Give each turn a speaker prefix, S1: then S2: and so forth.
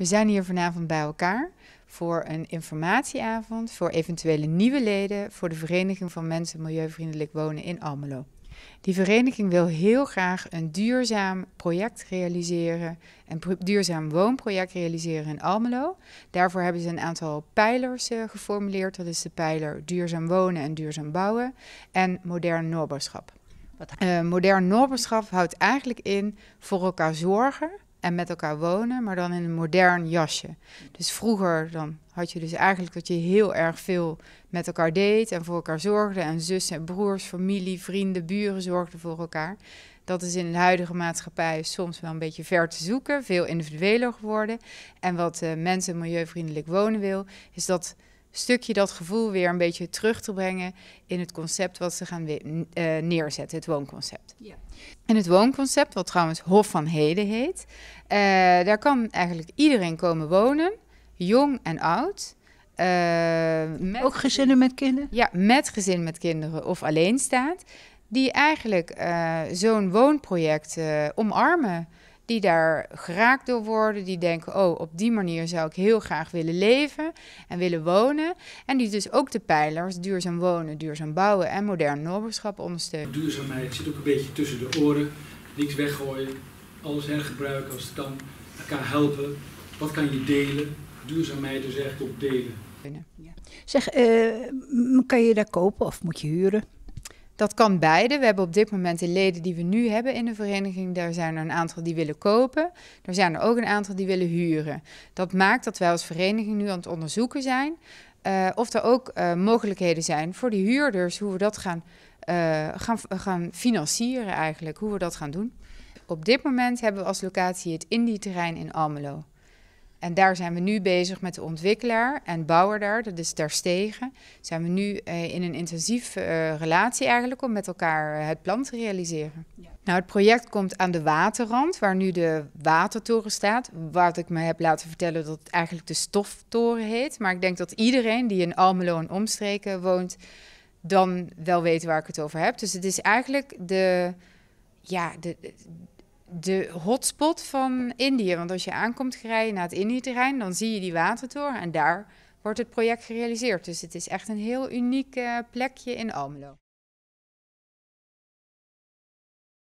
S1: We zijn hier vanavond bij elkaar voor een informatieavond voor eventuele nieuwe leden voor de Vereniging van Mensen Milieuvriendelijk Wonen in Almelo. Die vereniging wil heel graag een duurzaam project realiseren, een duurzaam woonproject realiseren in Almelo. Daarvoor hebben ze een aantal pijlers eh, geformuleerd. Dat is de pijler duurzaam wonen en duurzaam bouwen en modern noorberschap. Eh, modern noorberschap houdt eigenlijk in voor elkaar zorgen en met elkaar wonen, maar dan in een modern jasje. Dus vroeger dan had je dus eigenlijk dat je heel erg veel met elkaar deed en voor elkaar zorgde. En zussen en broers, familie, vrienden, buren zorgden voor elkaar. Dat is in de huidige maatschappij soms wel een beetje ver te zoeken, veel individueler geworden. En wat eh, mensen milieuvriendelijk wonen wil, is dat stukje dat gevoel weer een beetje terug te brengen in het concept wat ze gaan eh, neerzetten, het woonconcept. Ja. En het woonconcept, wat trouwens Hof van Heden heet, eh, daar kan eigenlijk iedereen komen wonen, jong en oud. Uh, Ook gezinnen met kinderen? Ja, met gezin met kinderen of alleenstaand. Die eigenlijk zo'n woonproject omarmen die daar geraakt door worden, die denken, oh, op die manier zou ik heel graag willen leven en willen wonen. En die dus ook de pijlers duurzaam wonen, duurzaam bouwen en modern noberschap ondersteunen. Duurzaamheid zit ook een beetje tussen de oren, niks weggooien, alles hergebruiken als het kan, elkaar helpen. Wat kan je delen? Duurzaamheid dus echt op delen. Ja. Zeg, eh, kan je daar kopen of moet je huren? Dat kan beide. We hebben op dit moment de leden die we nu hebben in de vereniging. Daar zijn er een aantal die willen kopen. Er zijn er ook een aantal die willen huren. Dat maakt dat wij als vereniging nu aan het onderzoeken zijn. Eh, of er ook eh, mogelijkheden zijn voor die huurders, hoe we dat gaan, eh, gaan, gaan financieren eigenlijk, hoe we dat gaan doen. Op dit moment hebben we als locatie het Indie-terrein in Almelo. En daar zijn we nu bezig met de ontwikkelaar en bouwer daar, dat is Terstegen. Zijn we nu eh, in een intensieve eh, relatie eigenlijk om met elkaar eh, het plan te realiseren. Nou, het project komt aan de waterrand, waar nu de watertoren staat. Wat ik me heb laten vertellen dat het eigenlijk de stoftoren heet. Maar ik denk dat iedereen die in Almelo en omstreken woont, dan wel weet waar ik het over heb. Dus het is eigenlijk de, ja, de, de hotspot van Indië. Want als je aankomt gereden naar het indië dan zie je die watertoren en daar wordt het project gerealiseerd. Dus het is echt een heel uniek eh, plekje in Almelo.